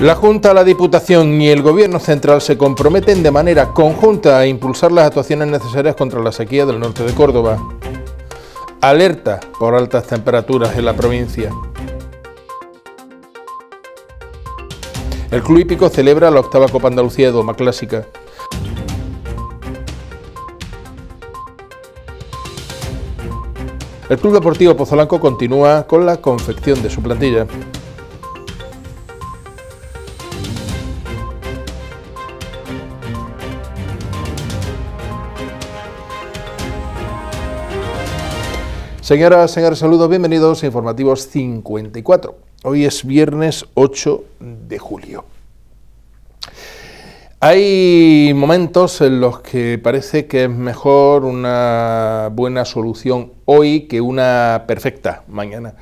La Junta, la Diputación y el Gobierno Central se comprometen de manera conjunta a impulsar las actuaciones necesarias contra la sequía del norte de Córdoba. Alerta por altas temperaturas en la provincia. El Club Hípico celebra la octava Copa Andalucía de Doma Clásica. El Club Deportivo Pozolanco continúa con la confección de su plantilla. Señoras, señores, saludos, bienvenidos a Informativos 54. Hoy es viernes 8 de julio. Hay momentos en los que parece que es mejor una buena solución hoy que una perfecta mañana.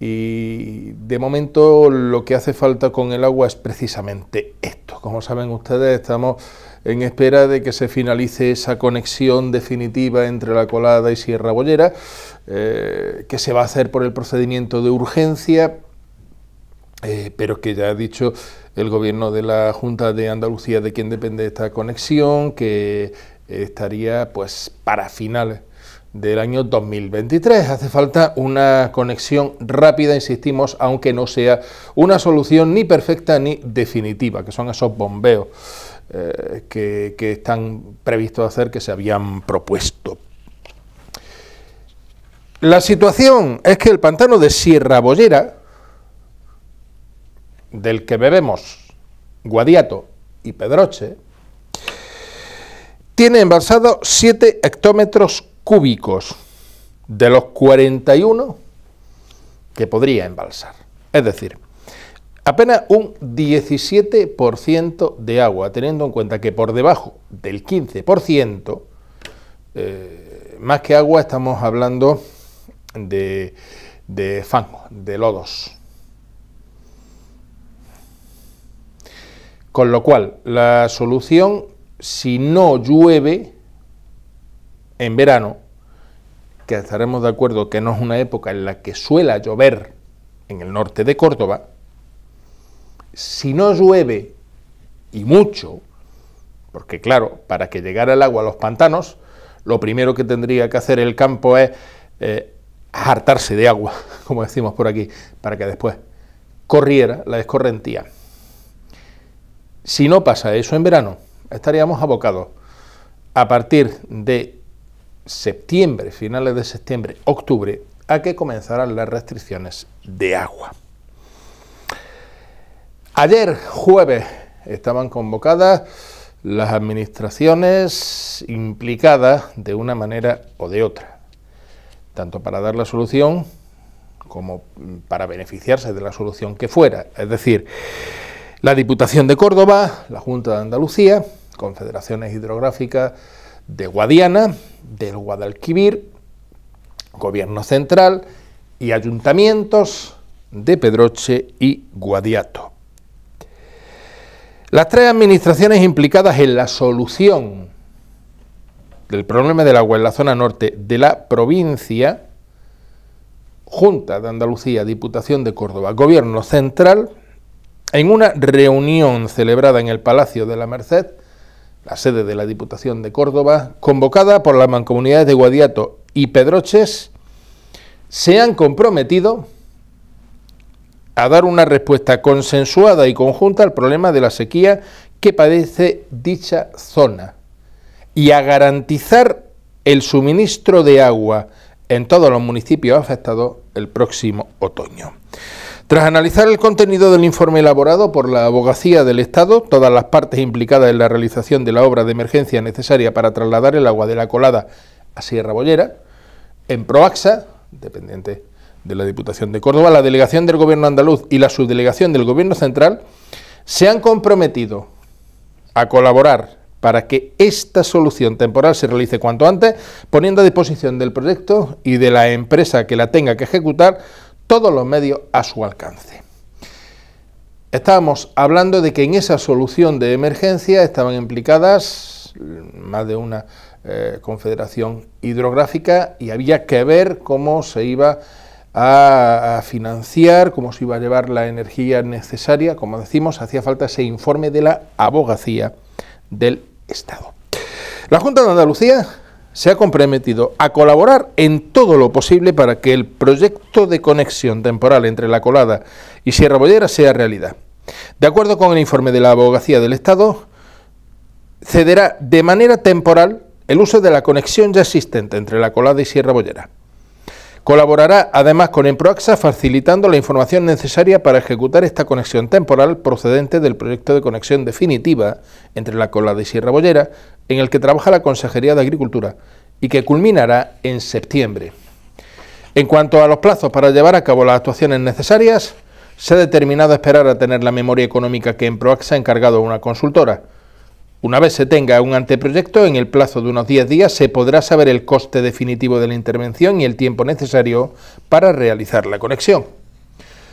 Y de momento lo que hace falta con el agua es precisamente esto. Como saben ustedes, estamos en espera de que se finalice esa conexión definitiva entre La Colada y Sierra Bollera, eh, que se va a hacer por el procedimiento de urgencia, eh, pero que ya ha dicho el gobierno de la Junta de Andalucía de quién depende esta conexión, que estaría pues para finales del año 2023. Hace falta una conexión rápida, insistimos, aunque no sea una solución ni perfecta ni definitiva, que son esos bombeos eh, que, están previstos hacer, que se habían propuesto. La situación es que el pantano de Sierra Bollera, del que bebemos Guadiato y Pedroche, tiene embalsado 7 hectómetros cúbicos de los 41 que podría embalsar. Es decir, apenas un 17% de agua, teniendo en cuenta que por debajo del 15%, eh, más que agua estamos hablando de, de fango, de lodos. Con lo cual, la solución, si no llueve en verano, que estaremos de acuerdo que no es una época en la que suela llover en el norte de Córdoba, si no llueve, y mucho, porque claro, para que llegara el agua a los pantanos, lo primero que tendría que hacer el campo es eh, hartarse de agua, como decimos por aquí, para que después corriera la escorrentía. Si no pasa eso en verano, estaríamos abocados a partir de septiembre, finales de septiembre, octubre, a que comenzaran las restricciones de agua. Ayer jueves estaban convocadas las administraciones implicadas de una manera o de otra, tanto para dar la solución como para beneficiarse de la solución que fuera, es decir, la Diputación de Córdoba, la Junta de Andalucía, Confederaciones Hidrográficas de Guadiana, del Guadalquivir, Gobierno Central y ayuntamientos de Pedroche y Guadiato. Las tres administraciones implicadas en la solución del problema del agua en la zona norte de la provincia, Junta de Andalucía, Diputación de Córdoba, Gobierno Central, en una reunión celebrada en el Palacio de la Merced, la sede de la Diputación de Córdoba, convocada por las mancomunidades de Guadiato y Pedroches, se han comprometido a dar una respuesta consensuada y conjunta al problema de la sequía que padece dicha zona y a garantizar el suministro de agua en todos los municipios afectados el próximo otoño. Tras analizar el contenido del informe elaborado por la Abogacía del Estado, todas las partes implicadas en la realización de la obra de emergencia necesaria para trasladar el agua de la colada a Sierra Bollera, en Proaxa, dependiente de la Diputación de Córdoba, la delegación del Gobierno andaluz y la subdelegación del Gobierno central se han comprometido a colaborar para que esta solución temporal se realice cuanto antes, poniendo a disposición del proyecto y de la empresa que la tenga que ejecutar todos los medios a su alcance. Estábamos hablando de que en esa solución de emergencia estaban implicadas más de una eh, confederación hidrográfica y había que ver cómo se iba a, financiar, cómo se iba a llevar la energía necesaria. Como decimos, hacía falta ese informe de la abogacía del Estado. La Junta de Andalucía se ha comprometido a colaborar en todo lo posible para que el proyecto de conexión temporal entre La Colada y Sierra Bollera sea realidad. De acuerdo con el informe de la Abogacía del Estado, cederá de manera temporal el uso de la conexión ya existente entre La Colada y Sierra Bollera. Colaborará además con Emproaxa facilitando la información necesaria para ejecutar esta conexión temporal procedente del proyecto de conexión definitiva entre la Cola de Sierra Bollera, en el que trabaja la Consejería de Agricultura, y que culminará en septiembre. En cuanto a los plazos para llevar a cabo las actuaciones necesarias, se ha determinado esperar a tener la memoria económica que Emproaxa ha encargado a una consultora una vez se tenga un anteproyecto, en el plazo de unos 10 días se podrá saber el coste definitivo de la intervención y el tiempo necesario para realizar la conexión.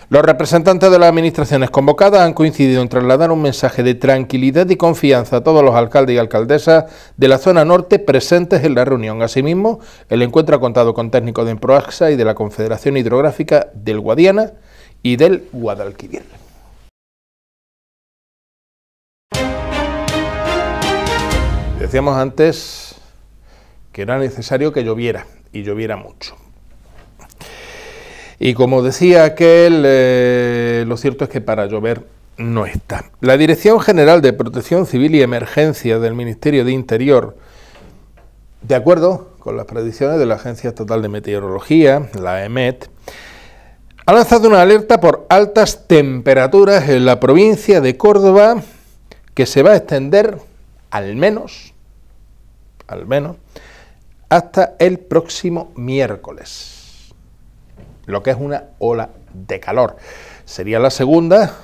Los representantes de las administraciones convocadas han coincidido en trasladar un mensaje de tranquilidad y confianza a todos los alcaldes y alcaldesas de la zona norte presentes en la reunión. Asimismo, el encuentro ha contado con técnicos de Proaxa y de la Confederación Hidrográfica del Guadiana y del Guadalquivir. decíamos antes que era necesario que lloviera y lloviera mucho. Y como decía aquel, eh, lo cierto es que para llover no está. La Dirección General de Protección Civil y Emergencia del Ministerio de Interior, de acuerdo con las predicciones de la Agencia Estatal de Meteorología, la EMET, ha lanzado una alerta por altas temperaturas en la provincia de Córdoba que se va a extender al menos al menos, hasta el próximo miércoles, lo que es una ola de calor. Sería la segunda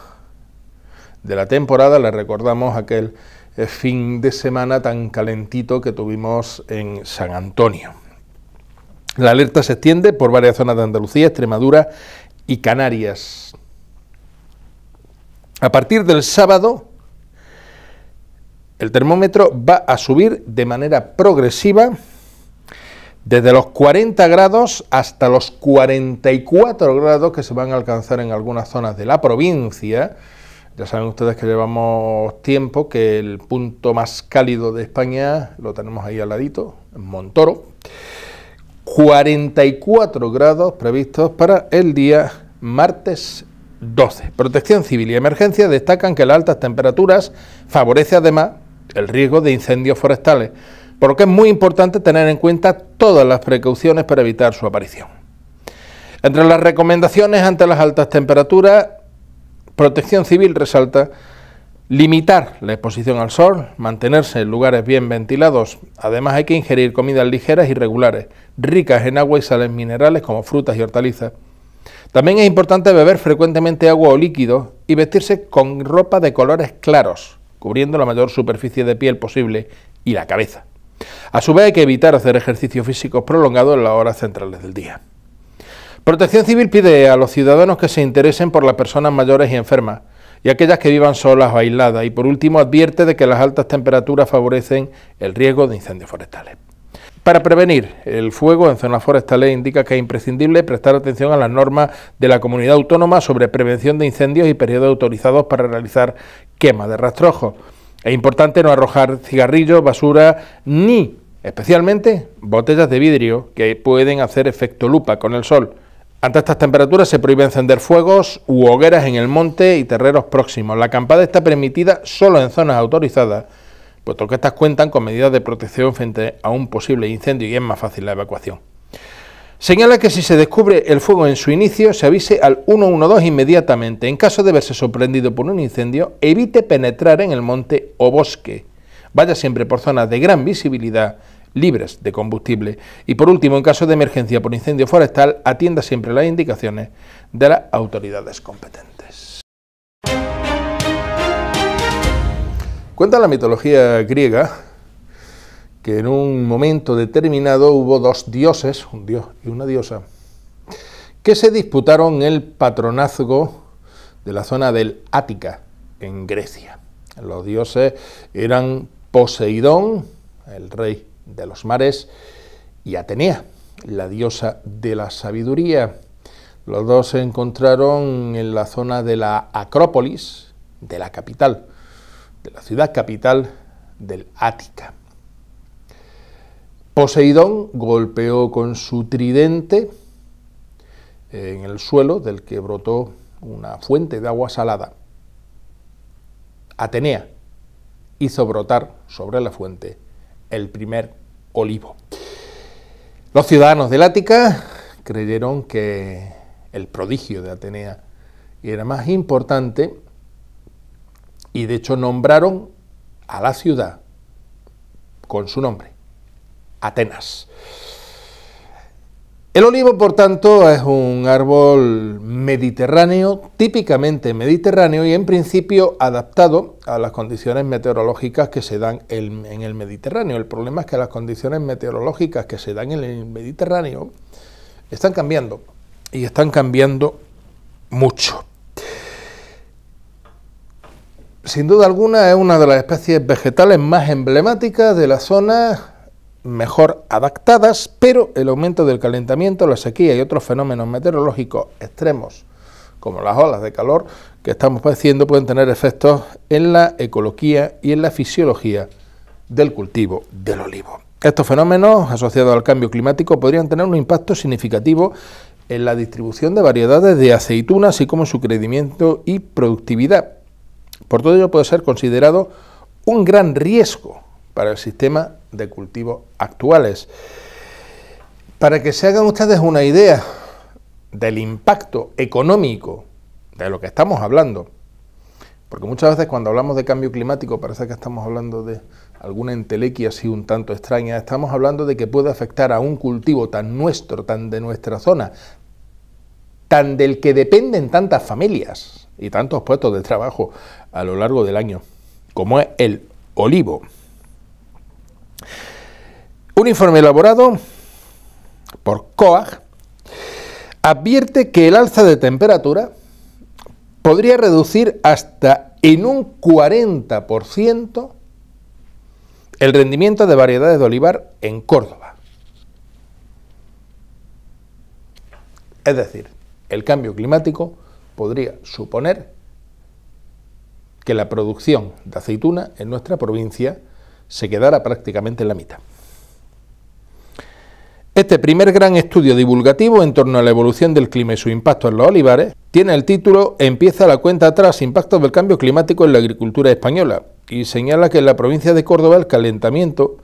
de la temporada, le recordamos aquel eh, fin de semana tan calentito que tuvimos en San Antonio. La alerta se extiende por varias zonas de Andalucía, Extremadura y Canarias. A partir del sábado, el termómetro va a subir de manera progresiva desde los 40 grados hasta los 44 grados que se van a alcanzar en algunas zonas de la provincia. Ya saben ustedes que llevamos tiempo que el punto más cálido de España lo tenemos ahí al ladito, en Montoro. 44 grados previstos para el día martes 12. Protección Civil y Emergencia destacan que las altas temperaturas favorecen además el riesgo de incendios forestales, por lo que es muy importante tener en cuenta todas las precauciones para evitar su aparición. Entre las recomendaciones ante las altas temperaturas, Protección Civil resalta limitar la exposición al sol, mantenerse en lugares bien ventilados. Además hay que ingerir comidas ligeras y regulares, ricas en agua y sales minerales como frutas y hortalizas. También es importante beber frecuentemente agua o líquido y vestirse con ropa de colores claros cubriendo la mayor superficie de piel posible y la cabeza. A su vez hay que evitar hacer ejercicios físicos prolongados en las horas centrales del día. Protección Civil pide a los ciudadanos que se interesen por las personas mayores y enfermas y aquellas que vivan solas o aisladas y por último advierte de que las altas temperaturas favorecen el riesgo de incendios forestales. Para prevenir el fuego en zonas forestales indica que es imprescindible prestar atención a las normas de la comunidad autónoma sobre prevención de incendios y periodos autorizados para realizar quema de rastrojos. Es importante no arrojar cigarrillos, basura ni, especialmente, botellas de vidrio que pueden hacer efecto lupa con el sol. Ante estas temperaturas se prohíbe encender fuegos u hogueras en el monte y terreros próximos. La acampada está permitida solo en zonas autorizadas porque estas cuentan con medidas de protección frente a un posible incendio y es más fácil la evacuación. Señala que si se descubre el fuego en su inicio, se avise al 112 inmediatamente. En caso de verse sorprendido por un incendio, evite penetrar en el monte o bosque. Vaya siempre por zonas de gran visibilidad, libres de combustible. Y por último, en caso de emergencia por incendio forestal, atienda siempre las indicaciones de las autoridades competentes. Cuenta la mitología griega que en un momento determinado hubo dos dioses, un dios y una diosa, que se disputaron el patronazgo de la zona del Ática, en Grecia. Los dioses eran Poseidón, el rey de los mares, y Atenea, la diosa de la sabiduría. Los dos se encontraron en la zona de la Acrópolis, de la capital de la ciudad capital del Ática. Poseidón golpeó con su tridente eh, en el suelo del que brotó una fuente de agua salada. Atenea hizo brotar sobre la fuente el primer olivo. Los ciudadanos del Ática creyeron que el prodigio de Atenea era más importante y de hecho nombraron a la ciudad con su nombre, Atenas. El olivo, por tanto, es un árbol mediterráneo, típicamente mediterráneo y en principio adaptado a las condiciones meteorológicas que se dan en el Mediterráneo. El problema es que las condiciones meteorológicas que se dan en el Mediterráneo están cambiando y están cambiando mucho sin duda alguna es una de las especies vegetales más emblemáticas de las zona, mejor adaptadas, pero el aumento del calentamiento, la sequía y otros fenómenos meteorológicos extremos, como las olas de calor que estamos padeciendo, pueden tener efectos en la ecología y en la fisiología del cultivo del olivo. Estos fenómenos asociados al cambio climático podrían tener un impacto significativo en la distribución de variedades de aceitunas, así como su crecimiento y productividad por todo ello puede ser considerado un gran riesgo para el sistema de cultivos actuales. Para que se hagan ustedes una idea del impacto económico de lo que estamos hablando, porque muchas veces cuando hablamos de cambio climático parece que estamos hablando de alguna entelequia así un tanto extraña, estamos hablando de que puede afectar a un cultivo tan nuestro, tan de nuestra zona, tan del que dependen tantas familias, y tantos puestos de trabajo a lo largo del año, como es el olivo. Un informe elaborado por COAG advierte que el alza de temperatura podría reducir hasta en un 40% el rendimiento de variedades de olivar en Córdoba. Es decir, el cambio climático podría suponer que la producción de aceituna en nuestra provincia se quedara prácticamente en la mitad. Este primer gran estudio divulgativo en torno a la evolución del clima y su impacto en los olivares tiene el título Empieza la cuenta atrás, impactos del cambio climático en la agricultura española, y señala que en la provincia de Córdoba el calentamiento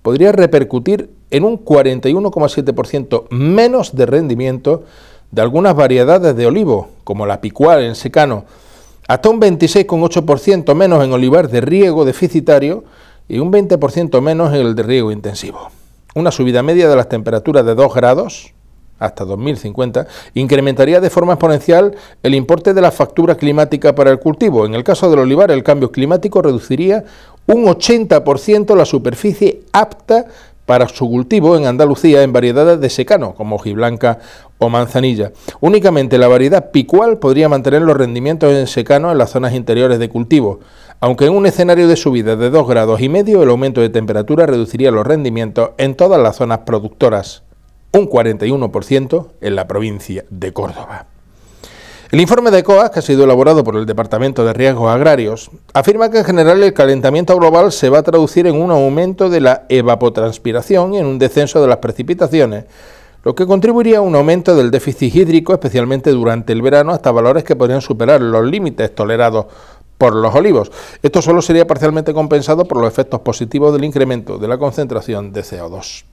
podría repercutir en un 41,7% menos de rendimiento de algunas variedades de olivo, como la picual en secano, hasta un 26,8% menos en olivar de riego deficitario y un 20% menos en el de riego intensivo. Una subida media de las temperaturas de 2 grados hasta 2050 incrementaría de forma exponencial el importe de la factura climática para el cultivo. En el caso del olivar, el cambio climático reduciría un 80% la superficie apta para su cultivo en Andalucía en variedades de secano, como hojiblanca o manzanilla. Únicamente la variedad picual podría mantener los rendimientos en secano en las zonas interiores de cultivo, aunque en un escenario de subida de 2 grados y medio el aumento de temperatura reduciría los rendimientos en todas las zonas productoras, un 41% en la provincia de Córdoba. El informe de COAS, que ha sido elaborado por el Departamento de Riesgos Agrarios, afirma que en general el calentamiento global se va a traducir en un aumento de la evapotranspiración y en un descenso de las precipitaciones, lo que contribuiría a un aumento del déficit hídrico, especialmente durante el verano, hasta valores que podrían superar los límites tolerados por los olivos. Esto solo sería parcialmente compensado por los efectos positivos del incremento de la concentración de CO2.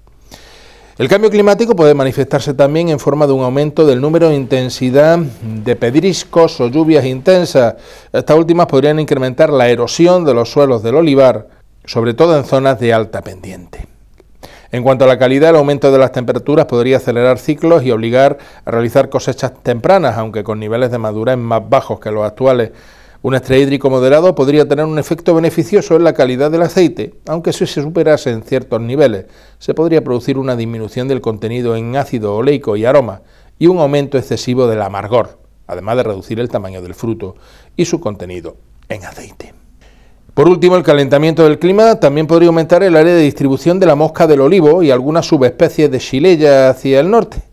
El cambio climático puede manifestarse también en forma de un aumento del número e intensidad de pedriscos o lluvias intensas. Estas últimas podrían incrementar la erosión de los suelos del olivar, sobre todo en zonas de alta pendiente. En cuanto a la calidad, el aumento de las temperaturas podría acelerar ciclos y obligar a realizar cosechas tempranas, aunque con niveles de madurez más bajos que los actuales. Un extrahídrico hídrico moderado podría tener un efecto beneficioso en la calidad del aceite, aunque si se superase en ciertos niveles, se podría producir una disminución del contenido en ácido oleico y aroma y un aumento excesivo del amargor, además de reducir el tamaño del fruto y su contenido en aceite. Por último, el calentamiento del clima también podría aumentar el área de distribución de la mosca del olivo y algunas subespecies de chileya hacia el norte,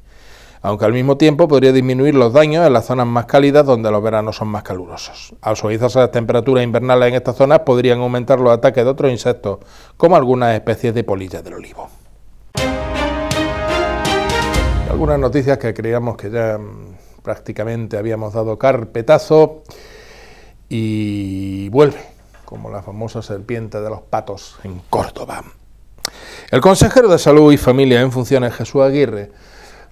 aunque al mismo tiempo podría disminuir los daños en las zonas más cálidas donde los veranos son más calurosos. Al suavizarse las temperaturas invernales en estas zonas podrían aumentar los ataques de otros insectos, como algunas especies de polillas del olivo. algunas noticias que creíamos que ya mm, prácticamente habíamos dado carpetazo y vuelve, como la famosa serpiente de los patos en Córdoba. El consejero de Salud y Familia en funciones, Jesús Aguirre,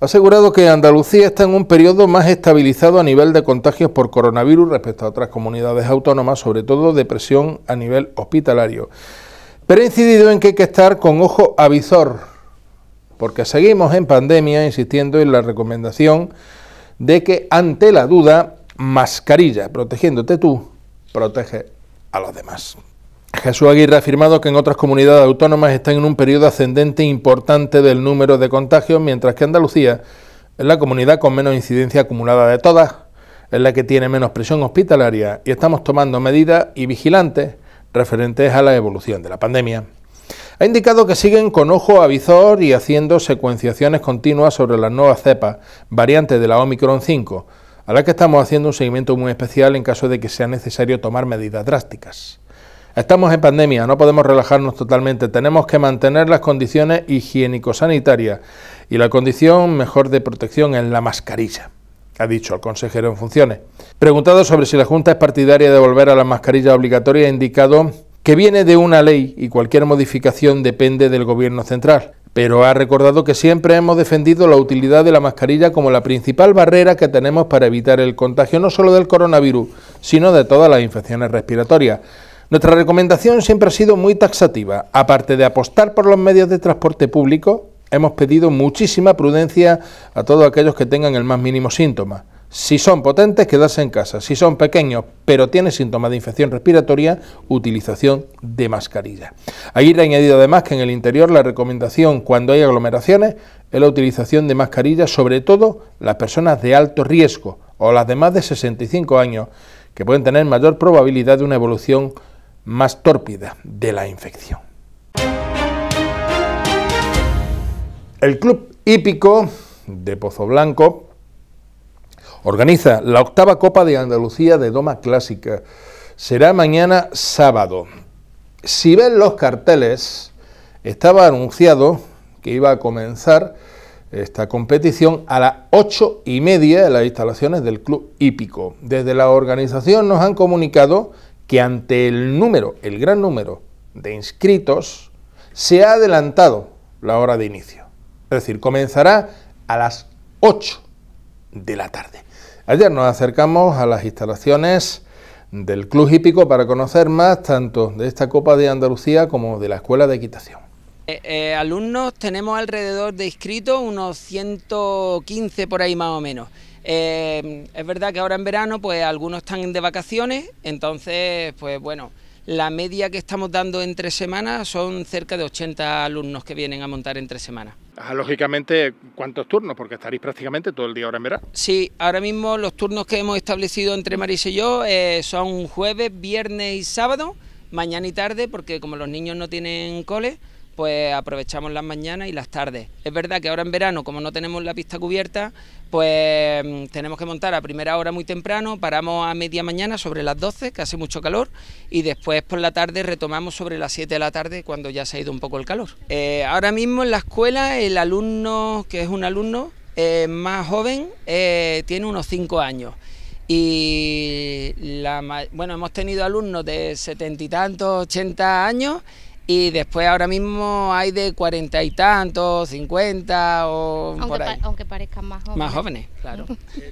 ha asegurado que Andalucía está en un periodo más estabilizado a nivel de contagios por coronavirus respecto a otras comunidades autónomas, sobre todo de presión a nivel hospitalario. Pero he incidido en que hay que estar con ojo avisor, porque seguimos en pandemia insistiendo en la recomendación de que ante la duda, mascarilla, protegiéndote tú, protege a los demás. Jesús Aguirre ha afirmado que en otras comunidades autónomas están en un periodo ascendente importante del número de contagios, mientras que Andalucía es la comunidad con menos incidencia acumulada de todas, es la que tiene menos presión hospitalaria y estamos tomando medidas y vigilantes referentes a la evolución de la pandemia. Ha indicado que siguen con ojo a visor y haciendo secuenciaciones continuas sobre las nuevas cepas, variantes de la Omicron 5, a la que estamos haciendo un seguimiento muy especial en caso de que sea necesario tomar medidas drásticas. Estamos en pandemia, no podemos relajarnos totalmente, tenemos que mantener las condiciones higiénico-sanitarias y la condición mejor de protección es la mascarilla, ha dicho el consejero en funciones. Preguntado sobre si la Junta es partidaria de volver a la mascarilla obligatoria, ha indicado que viene de una ley y cualquier modificación depende del gobierno central pero ha recordado que siempre hemos defendido la utilidad de la mascarilla como la principal barrera que tenemos para evitar el contagio no solo del coronavirus, sino de todas las infecciones respiratorias. Nuestra recomendación siempre ha sido muy taxativa. Aparte de apostar por los medios de transporte público, hemos pedido muchísima prudencia a todos aquellos que tengan el más mínimo síntoma. Si son potentes, quedarse en casa. Si son pequeños, pero tienen síntomas de infección respiratoria, utilización de mascarilla. Aguirre he añadido además que en el interior la recomendación cuando hay aglomeraciones es la utilización de mascarilla, sobre todo las personas de alto riesgo o las de más de 65 años, que pueden tener mayor probabilidad de una evolución más tórpida de la infección. El Club Hípico de Pozoblanco organiza la octava Copa de Andalucía de Doma Clásica. Será mañana sábado. Si ven los carteles, estaba anunciado que iba a comenzar esta competición a las ocho y media en las instalaciones del Club Hípico. Desde la organización nos han comunicado ante el número, el gran número de inscritos, se ha adelantado la hora de inicio. Es decir, comenzará a las 8 de la tarde. Ayer nos acercamos a las instalaciones del Club Hípico para conocer más tanto de esta Copa de Andalucía como de la Escuela de Equitación. Eh, eh, alumnos tenemos alrededor de inscritos unos 115 por ahí más o menos. Em, es verdad que ahora en verano, pues algunos están de vacaciones, entonces, pues bueno, la media que estamos dando entre semanas son cerca de 80 alumnos que vienen a montar entre semanas. Ah, lógicamente, ¿cuántos turnos? Porque estaréis prácticamente todo el día ahora en verano. Sí, ahora mismo los turnos que hemos establecido entre Maris y yo eh, son jueves, viernes y sábado, mañana y tarde, porque como los niños no tienen cole, pues aprovechamos las mañanas y las tardes. Es verdad que ahora en verano, como no tenemos la pista cubierta, pues mm, tenemos que montar a primera hora muy temprano, paramos a media mañana sobre las 12, que hace mucho calor, y después por la tarde retomamos sobre las 7 de la tarde cuando ya se ha ido un poco el calor. Eh, ahora mismo en la escuela el alumno, que es un alumno eh, más joven, eh, tiene unos 5 años y la, bueno, hemos tenido alumnos de setenta y tantos, ochenta años y después ahora mismo hay de cuarenta y tantos, cincuenta o aunque por ahí. aunque parezcan más jóvenes. Más jóvenes, claro.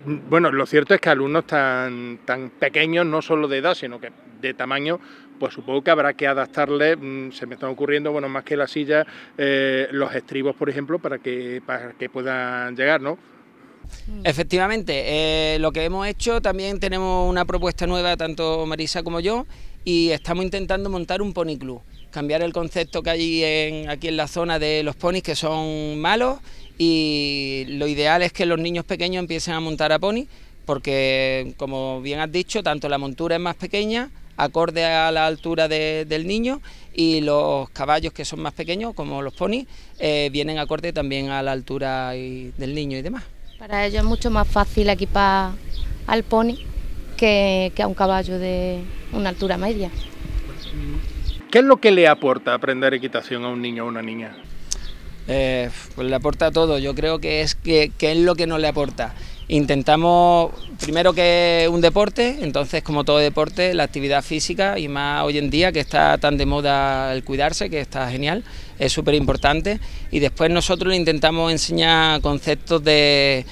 bueno, lo cierto es que alumnos tan, tan pequeños, no solo de edad, sino que de tamaño, pues supongo que habrá que adaptarle, mm, se me están ocurriendo, bueno, más que la silla, eh, los estribos, por ejemplo, para que, que puedan llegar, ¿no? Mm. Efectivamente, eh, lo que hemos hecho también tenemos una propuesta nueva, tanto Marisa como yo, y estamos intentando montar un club cambiar el concepto que hay aquí en la zona de los ponis que son malos y lo ideal es que los niños pequeños empiecen a montar a ponis porque, como bien has dicho, tanto la montura es más pequeña, acorde a la altura del niño y los caballos que son más pequeños, como los ponis, eh, vienen acorde también a la altura del niño y demás. Para ellos es mucho más fácil equipar al pony que a un caballo de una altura media. ¿Qué es lo que le aporta aprender equitación a un niño o a una niña? Eh, pues le aporta todo, yo creo que es, que, es lo que nos le aporta. Intentamos, primero que un deporte, entonces como todo deporte, la actividad física y más hoy en día que está tan de moda el cuidarse, que está genial, es súper importante. Y después nosotros le intentamos enseñar conceptos de,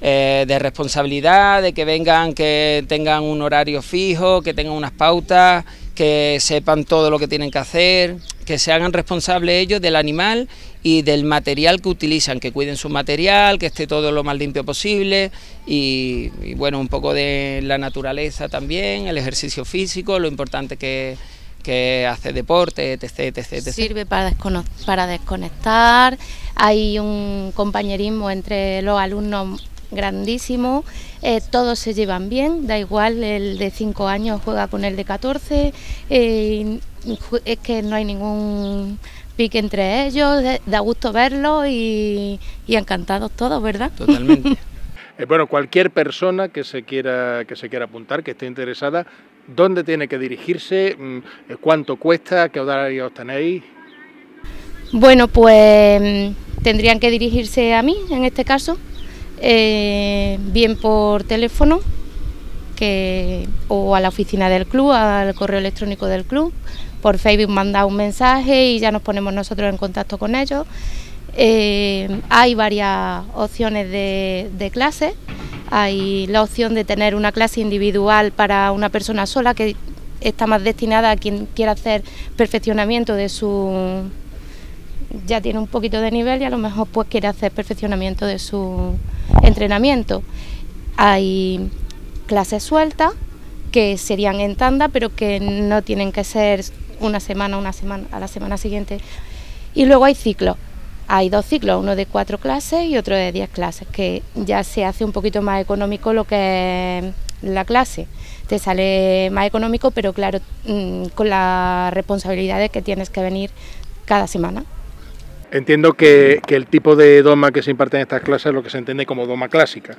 eh, de responsabilidad, de que vengan, que tengan un horario fijo, que tengan unas pautas que sepan todo lo que tienen que hacer, que se hagan responsables ellos del animal y del material que utilizan, que cuiden su material, que esté todo lo más limpio posible y, bueno, un poco de la naturaleza también, el ejercicio físico, lo importante que, que hace deporte, etc, etc, Sirve para, para desconectar, hay un compañerismo entre los alumnos grandísimo, eh, todos se llevan bien, da igual, el de 5 años juega con el de 14, eh, es que no hay ningún pique entre ellos, eh, da gusto verlos y, encantados todos, ¿verdad? Totalmente. bueno, cualquier persona que se quiera que se quiera apuntar, que esté interesada, ¿dónde tiene que dirigirse? Mm, ¿Cuánto cuesta? ¿Qué horarios tenéis? Bueno, pues mm, tendrían que dirigirse a mí en este caso, eh, bien por teléfono que, o a la oficina del club, al correo electrónico del club. Por Facebook manda un mensaje y ya nos ponemos nosotros en contacto con ellos. Eh, hay varias opciones de, de clases. Hay la opción de tener una clase individual para una persona sola que está más destinada a quien quiera hacer perfeccionamiento de su ya tiene un poquito de nivel y a lo mejor pues quiere hacer perfeccionamiento de su entrenamiento. Hay clases sueltas que serían en tanda, pero que no tienen que ser una semana, una semana a la semana siguiente. Y luego hay ciclos. Hay dos ciclos, uno de cuatro clases y otro de diez clases, que ya se hace un poquito más económico lo que es la clase. Te sale más económico, pero claro, mm, con las responsabilidades que tienes que venir cada semana. Entiendo que, el tipo de doma que se imparte en estas clases es lo que se entiende como doma clásica.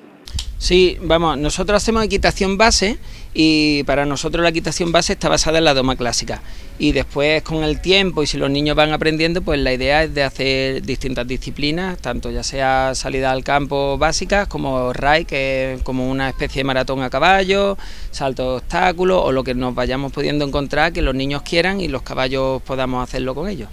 Sí, vamos, nosotros hacemos equitación base y para nosotros la equitación base está basada en la doma clásica. Y después con el tiempo y si los niños van aprendiendo, pues la idea es de hacer distintas disciplinas, tanto ya sea salida al campo básicas como RAI, que es como una especie de maratón a caballo, salto de obstáculos o lo que nos vayamos pudiendo encontrar que los niños quieran y los caballos podamos hacerlo con ellos.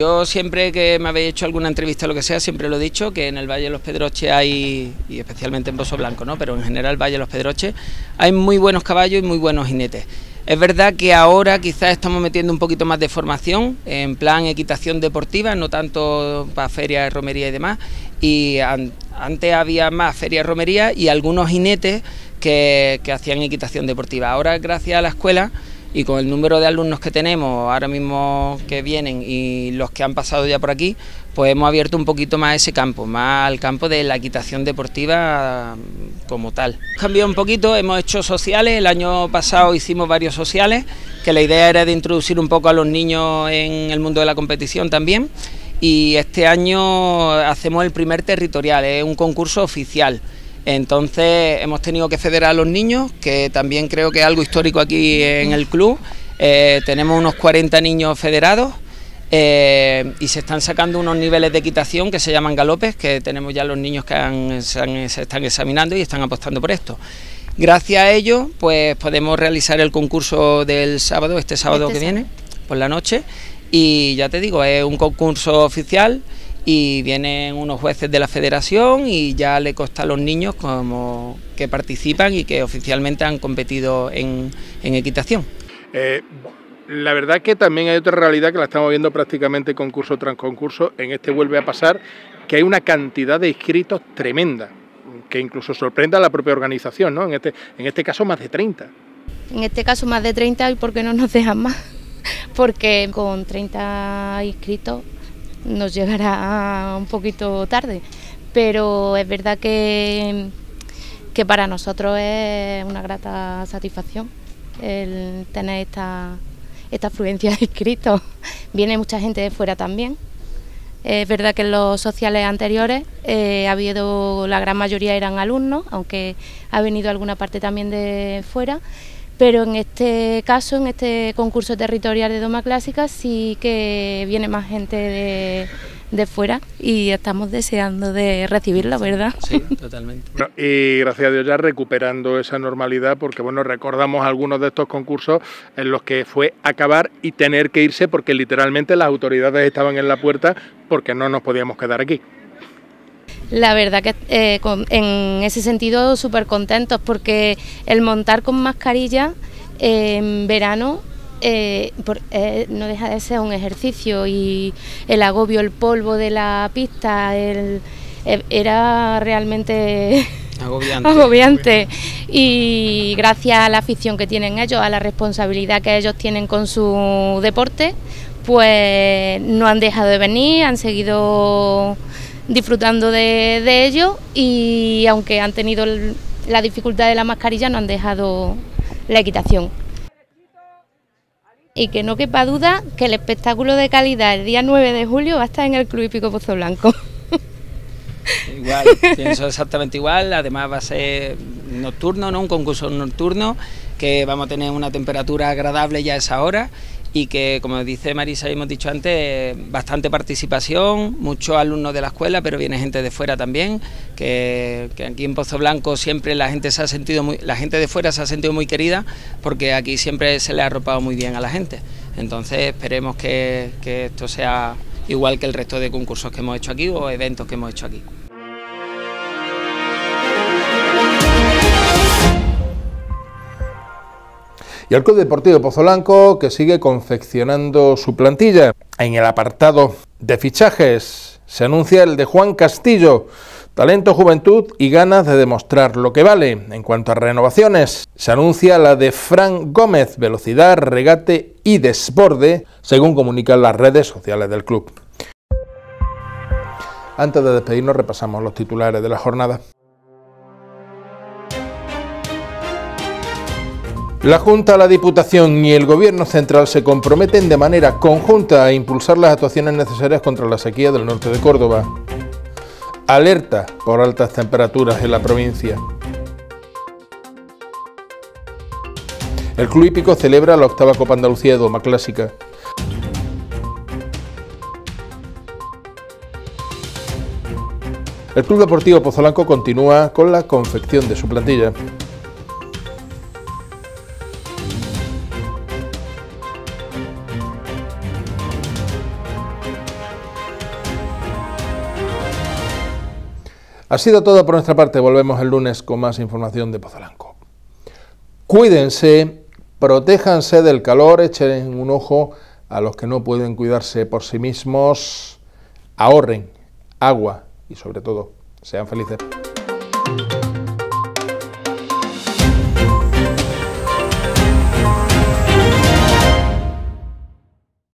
Yo siempre que me habéis hecho alguna entrevista o lo que sea, siempre lo he dicho, que en el Valle de los Pedroches hay, y especialmente en Pozo Blanco, ¿no? pero en general Valle de los Pedroches, hay muy buenos caballos y muy buenos jinetes. Es verdad que ahora quizás estamos metiendo un poquito más de formación, en plan equitación deportiva, no tanto para ferias, romería y demás. Y antes había más ferias, romería y algunos jinetes que hacían equitación deportiva. Ahora, gracias a la escuela, y con el número de alumnos que tenemos ahora mismo que vienen y los que han pasado ya por aquí, pues hemos abierto un poquito más ese campo, más al campo de la equitación deportiva como tal. Cambió un poquito, hemos hecho sociales, el año pasado hicimos varios sociales, que la idea era de introducir un poco a los niños en el mundo de la competición también, y este año hacemos el primer territorial, es un concurso oficial entonces hemos tenido que federar a los niños, que también creo que es algo histórico aquí en el club. Eh, tenemos unos 40 niños federados eh, y se están sacando unos niveles de equitación que se llaman galopes, que tenemos ya los niños que se, están examinando y están apostando por esto. Gracias a ello, pues podemos realizar el concurso del sábado, este sábado este que viene, por la noche. Y ya te digo, es un concurso oficial y vienen unos jueces de la federación y ya le consta a los niños como que participan y que oficialmente han competido en, en equitación. Eh, la verdad que también hay otra realidad que la estamos viendo prácticamente concurso tras concurso, en este vuelve a pasar que hay una cantidad de inscritos tremenda, que incluso sorprende a la propia organización, ¿no? En este, en este caso más de 30. En este caso más de 30 y ¿por qué no nos dejan más, porque con 30 inscritos nos llegará un poquito tarde, pero es verdad que, que para nosotros es una grata satisfacción el tener esta, esta afluencia de inscritos. Viene mucha gente de fuera también. Es verdad que en los sociales anteriores eh, ha habido, la gran mayoría eran alumnos, aunque ha venido alguna parte también de fuera pero en este caso, en este concurso territorial de Doma Clásica, sí que viene más gente de, fuera y estamos deseando de recibirla, ¿verdad? Sí, totalmente. y gracias a Dios ya recuperando esa normalidad porque, bueno, recordamos algunos de estos concursos en los que fue acabar y tener que irse porque literalmente las autoridades estaban en la puerta porque no nos podíamos quedar aquí. La verdad que eh, en ese sentido súper contentos porque el montar con mascarilla en verano eh, eh, no deja de ser un ejercicio y el agobio, el polvo de la pista, era realmente agobiante. Y gracias a la afición que tienen ellos, a la responsabilidad que ellos tienen con su deporte, pues no han dejado de venir, han seguido disfrutando de, ello y aunque han tenido la dificultad de la mascarilla no han dejado la equitación. Y que no quepa duda que el espectáculo de calidad el día 9 de julio va a estar en el Club Hípico Pozo Blanco. Igual, pienso exactamente igual, además va a ser nocturno, ¿no? un concurso nocturno que vamos a tener una temperatura agradable ya a esa hora y que, como dice Marisa, hemos dicho antes, bastante participación, muchos alumnos de la escuela, pero viene gente de fuera también, que, aquí en Pozo Blanco siempre la gente se ha sentido muy, la gente de fuera se ha sentido muy querida, porque aquí siempre se le ha arropado muy bien a la gente. Entonces esperemos que esto sea igual que el resto de concursos que hemos hecho aquí o eventos que hemos hecho aquí. y al Club Deportivo Pozolanco que sigue confeccionando su plantilla. En el apartado de fichajes se anuncia el de Juan Castillo. Talento, juventud y ganas de demostrar lo que vale. En cuanto a renovaciones, se anuncia la de Fran Gómez, velocidad, regate y desborde, según comunican las redes sociales del club. Antes de despedirnos repasamos los titulares de la jornada. La Junta, la Diputación y el Gobierno Central se comprometen de manera conjunta a impulsar las actuaciones necesarias contra la sequía del norte de Córdoba. Alerta por altas temperaturas en la provincia. El Club Hípico celebra la octava Copa Andalucía de Doma Clásica. El Club Deportivo Pozolanco continúa con la confección de su plantilla. Ha sido todo por nuestra parte. Volvemos el lunes con más información de Pozolanco. Cuídense, protéjanse del calor, echen un ojo a los que no pueden cuidarse por sí mismos. Ahorren agua y sobre todo, sean felices.